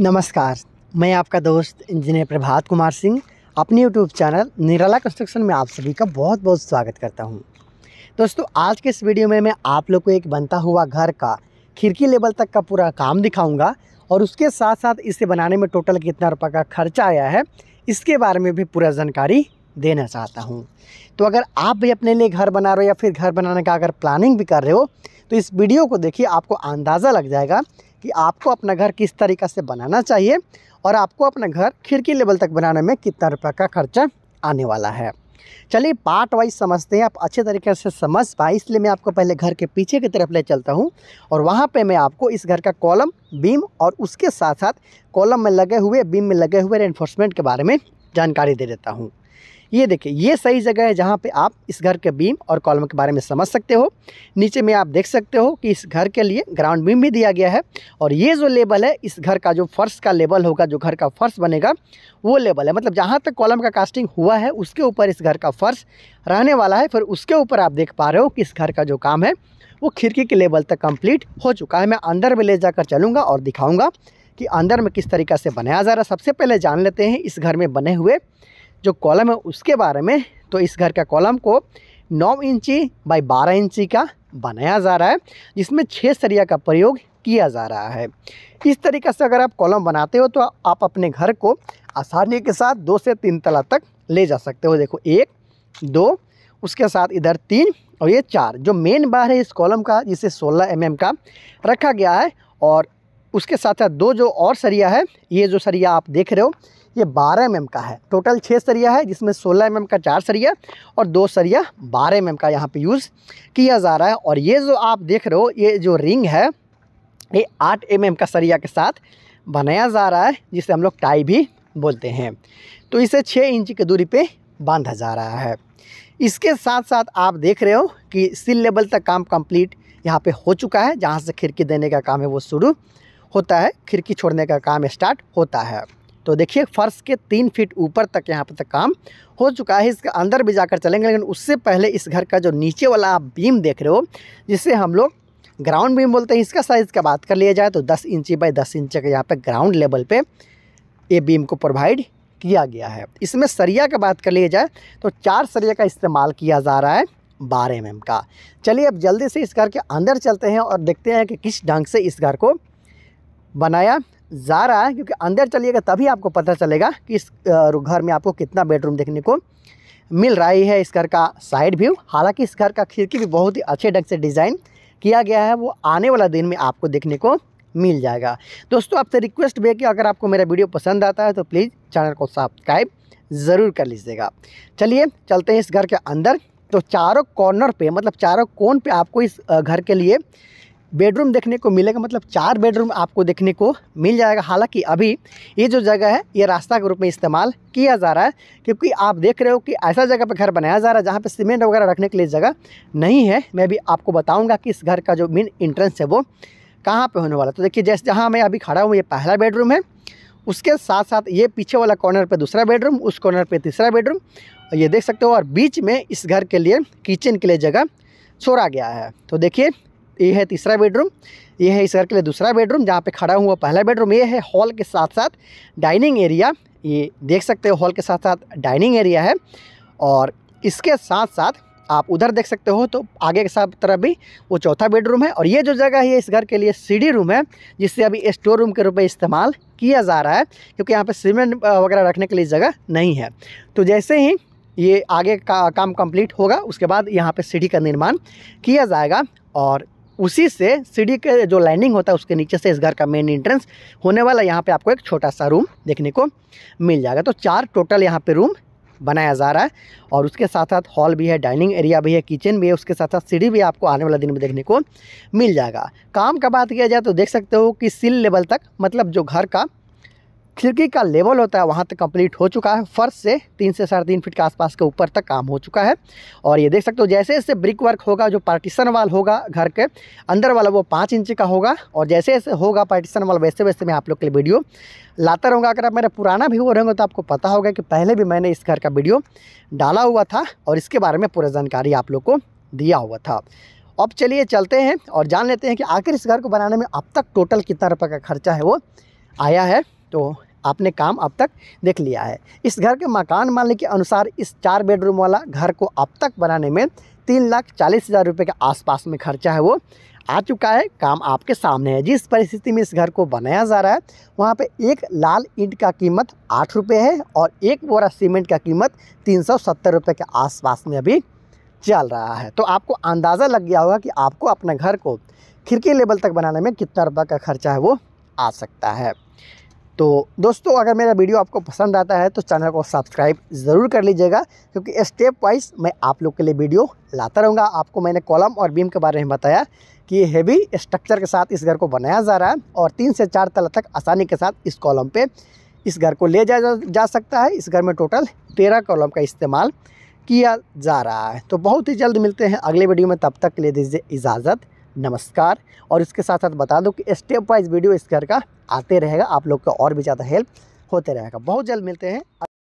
नमस्कार मैं आपका दोस्त इंजीनियर प्रभात कुमार सिंह अपने यूट्यूब चैनल निराला कंस्ट्रक्शन में आप सभी का बहुत बहुत स्वागत करता हूं। दोस्तों आज के इस वीडियो में मैं आप लोग को एक बनता हुआ घर का खिड़की लेवल तक का पूरा काम दिखाऊंगा और उसके साथ साथ इसे बनाने में टोटल कितना रुपये का खर्चा आया है इसके बारे में भी पूरा जानकारी देना चाहता हूँ तो अगर आप भी अपने लिए घर बना रहे हो या फिर घर बनाने का अगर प्लानिंग भी कर रहे हो तो इस वीडियो को देखिए आपको अंदाज़ा लग जाएगा कि आपको अपना घर किस तरीका से बनाना चाहिए और आपको अपना घर खिड़की लेवल तक बनाने में कितना रुपये का खर्चा आने वाला है चलिए पार्ट वाइज समझते हैं आप अच्छे तरीके से समझ पाए इसलिए मैं आपको पहले घर के पीछे की तरफ ले चलता हूँ और वहाँ पे मैं आपको इस घर का कॉलम बीम और उसके साथ साथ कॉलम में लगे हुए बीम में लगे हुए रेनफोर्समेंट के बारे में जानकारी दे देता हूँ ये देखिए ये सही जगह है जहाँ पे आप इस घर के बीम और कॉलम के बारे में समझ सकते हो नीचे में आप देख सकते हो कि इस घर के लिए ग्राउंड बीम भी दिया गया है और ये जो लेबल है इस घर का जो फर्श का लेबल होगा जो घर का फर्श बनेगा वो लेबल है मतलब जहाँ तक कॉलम का कास्टिंग हुआ है उसके ऊपर इस घर का फर्श रहने वाला है फिर उसके ऊपर आप देख पा रहे हो कि इस घर का जो काम है वो खिड़की के लेवल तक कंप्लीट हो चुका है मैं अंदर में ले जाकर चलूँगा और दिखाऊँगा कि अंदर में किस तरीका से बनाया जा रहा है सबसे पहले जान लेते हैं इस घर में बने हुए जो कॉलम है उसके बारे में तो इस घर का कॉलम को नौ इंची बाई बारह इंची का बनाया जा रहा है जिसमें छः सरिया का प्रयोग किया जा रहा है इस तरीके से अगर आप कॉलम बनाते हो तो आप अपने घर को आसानी के साथ दो से तीन तला तक ले जा सकते हो देखो एक दो उसके साथ इधर तीन और ये चार जो मेन बार है इस कॉलम का जिसे 16 एम mm का रखा गया है और उसके साथ साथ दो जो और सरिया है ये जो सरिया आप देख रहे हो ये 12 एम का है टोटल छः सरिया है जिसमें 16 एम का चार सरिया और दो सरिया 12 एम का यहाँ पे यूज़ किया जा रहा है और ये जो आप देख रहे हो ये जो रिंग है ये 8 एम का सरिया के साथ बनाया जा रहा है जिसे हम लोग टाई भी बोलते हैं तो इसे छः इंच की दूरी पर बांधा जा रहा है इसके साथ साथ आप देख रहे हो कि सिल लेवल तक काम कम्प्लीट यहाँ पर हो चुका है जहाँ से खिड़की देने का काम है वो शुरू होता है खिड़की छोड़ने का काम स्टार्ट होता है तो देखिए फ़र्श के तीन फीट ऊपर तक यहाँ पर तक तो काम हो चुका है इसके अंदर भी जाकर चलेंगे लेकिन उससे पहले इस घर का जो नीचे वाला आप बीम देख रहे हो जिसे हम लोग ग्राउंड बीम बोलते हैं इसका साइज़ का बात कर लिया जाए तो दस इंची बाई दस इंच का यहाँ पर ग्राउंड लेवल पर ये बीम को प्रोवाइड किया गया है इसमें सरिया का बात कर लिया जाए तो चार सरिया का इस्तेमाल किया जा रहा है बारह एम mm का चलिए अब जल्दी से इस घर के अंदर चलते हैं और देखते हैं कि किस ढंग से इस घर को बनाया जा रहा है क्योंकि अंदर चलिएगा तभी आपको पता चलेगा कि इस घर में आपको कितना बेडरूम देखने को मिल ही है इस घर का साइड व्यू हालांकि इस घर का खिड़की भी बहुत ही अच्छे ढंग से डिज़ाइन किया गया है वो आने वाला दिन में आपको देखने को मिल जाएगा दोस्तों आपसे रिक्वेस्ट भी है कि अगर आपको मेरा वीडियो पसंद आता है तो प्लीज़ चैनल को सब्सक्राइब ज़रूर कर लीजिएगा चलिए चलते हैं इस घर के अंदर तो चारों कॉर्नर पे मतलब चारों कोन पे आपको इस घर के लिए बेडरूम देखने को मिलेगा मतलब चार बेडरूम आपको देखने को मिल जाएगा हालांकि अभी ये जो जगह है ये रास्ता के रूप में इस्तेमाल किया जा रहा है क्योंकि आप देख रहे हो कि ऐसा जगह पर घर बनाया जा रहा है जहाँ पर सीमेंट वगैरह रखने के लिए जगह नहीं है मैं भी आपको बताऊँगा कि इस घर का जो मेन इंट्रेंस है वो कहाँ पर होने वाला तो देखिए जैसे जहाँ मैं अभी खड़ा हूँ ये पहला बेडरूम है उसके साथ साथ ये पीछे वाला कॉर्नर पे दूसरा बेडरूम उस कॉर्नर पे तीसरा बेडरूम ये देख सकते हो और बीच में इस घर के लिए किचन के लिए जगह छोड़ा गया है तो देखिए ये है तीसरा बेडरूम ये है इस घर के लिए दूसरा बेडरूम जहाँ पे खड़ा हुआ पहला बेडरूम ये है हॉल के साथ साथ डाइनिंग एरिया ये देख सकते हो हॉल के साथ साथ डाइनिंग एरिया है और इसके साथ साथ आप उधर देख सकते हो तो आगे के साथ तरफ भी वो चौथा बेडरूम है और ये जो जगह है इस घर के लिए सीढ़ी रूम है जिससे अभी स्टोर रूम के रूप में इस्तेमाल किया जा रहा है क्योंकि यहाँ पे सीमेंट वगैरह रखने के लिए जगह नहीं है तो जैसे ही ये आगे का काम कंप्लीट होगा उसके बाद यहाँ पे सीढ़ी का निर्माण किया जाएगा और उसी से सीढ़ी के जो लाइनिंग होता है उसके नीचे से इस घर का मेन एंट्रेंस होने वाला यहाँ पे आपको एक छोटा सा रूम देखने को मिल जाएगा तो चार टोटल यहाँ पे रूम बनाया जा रहा है और उसके साथ साथ हॉल भी है डाइनिंग एरिया भी है किचन भी है उसके साथ साथ सीढ़ी भी आपको आने वाला दिन में देखने को मिल जाएगा काम का बात किया जाए तो देख सकते हो कि सिल लेवल तक मतलब जो घर का खिड़की का लेवल होता है वहाँ तक कंप्लीट हो चुका है फर्श से तीन से साढ़े तीन फीट के आसपास के ऊपर तक काम हो चुका है और ये देख सकते हो जैसे जैसे ब्रिक वर्क होगा जो पार्टीशन वाल होगा घर के अंदर वाला वो पाँच इंच का होगा और जैसे जैसे होगा पार्टीशन वाल वैसे वैसे मैं आप लोग के लिए वीडियो लाता रहूँगा अगर आप मेरा पुराना भी रहेंगे तो आपको पता होगा कि पहले भी मैंने इस घर का वीडियो डाला हुआ था और इसके बारे में पूरा जानकारी आप लोग को दिया हुआ था अब चलिए चलते हैं और जान लेते हैं कि आखिर इस घर को बनाने में अब तक टोटल कितना रुपये का खर्चा है वो आया है तो आपने काम अब तक देख लिया है इस घर के मकान मालिक के अनुसार इस चार बेडरूम वाला घर को अब तक बनाने में तीन लाख चालीस हज़ार रुपये के आसपास में खर्चा है वो आ चुका है काम आपके सामने है जिस परिस्थिति में इस घर को बनाया जा रहा है वहाँ पे एक लाल ईंट का कीमत आठ रुपये है और एक बोरा सीमेंट का कीमत तीन सौ सत्तर रुपये के आसपास में अभी चल रहा है तो आपको अंदाज़ा लग गया होगा कि आपको अपने घर को खिड़की लेवल तक बनाने में कितना रुपये का खर्चा है वो आ सकता है तो दोस्तों अगर मेरा वीडियो आपको पसंद आता है तो चैनल को सब्सक्राइब ज़रूर कर लीजिएगा क्योंकि स्टेप वाइज मैं आप लोग के लिए वीडियो लाता रहूँगा आपको मैंने कॉलम और बीम के बारे में बताया कि हैवी स्ट्रक्चर के साथ इस घर को बनाया जा रहा है और तीन से चार तला तक आसानी के साथ इस कॉलम पर इस घर को ले जा, जा, जा सकता है इस घर में टोटल तेरह कॉलम का इस्तेमाल किया जा रहा है तो बहुत ही जल्द मिलते हैं अगले वीडियो में तब तक ले दीजिए इजाज़त नमस्कार और इसके साथ साथ बता दूँ कि स्टेप वाइज वीडियो इस घर का आते रहेगा आप लोग का और भी ज़्यादा हेल्प होते रहेगा बहुत जल्द मिलते हैं